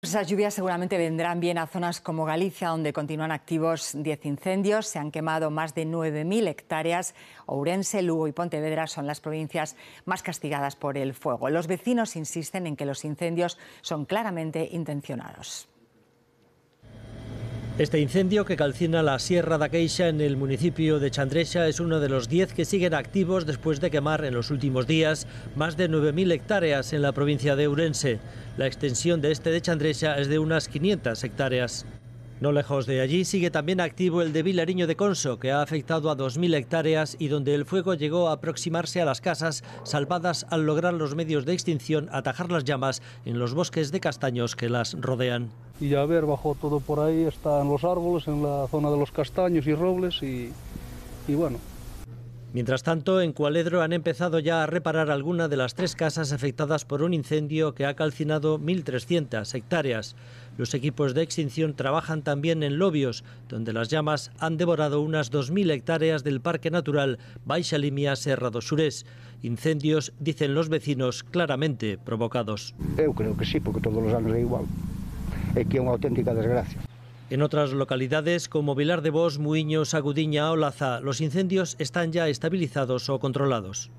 Esas lluvias seguramente vendrán bien a zonas como Galicia, donde continúan activos 10 incendios. Se han quemado más de 9.000 hectáreas. Ourense, Lugo y Pontevedra son las provincias más castigadas por el fuego. Los vecinos insisten en que los incendios son claramente intencionados. Este incendio que calcina la Sierra da Queixa en el municipio de Chandresa es uno de los 10 que siguen activos después de quemar en los últimos días más de 9.000 hectáreas en la provincia de Urense. La extensión de este de Chandresa es de unas 500 hectáreas. No lejos de allí sigue también activo el de Vilariño de Conso, que ha afectado a 2.000 hectáreas y donde el fuego llegó a aproximarse a las casas, salvadas al lograr los medios de extinción atajar las llamas en los bosques de castaños que las rodean. Y a ver, bajo todo por ahí, están los árboles en la zona de los castaños y robles y, y bueno, Mientras tanto, en Cualedro han empezado ya a reparar alguna de las tres casas afectadas por un incendio que ha calcinado 1.300 hectáreas. Los equipos de extinción trabajan también en Lobios, donde las llamas han devorado unas 2.000 hectáreas del Parque Natural Baixa Limia Serra do Surés. Incendios, dicen los vecinos, claramente provocados. Yo creo que sí, porque todos los años es igual. Es que una auténtica desgracia. En otras localidades como Vilar de Bos, Muiños, Agudiña o Laza, los incendios están ya estabilizados o controlados.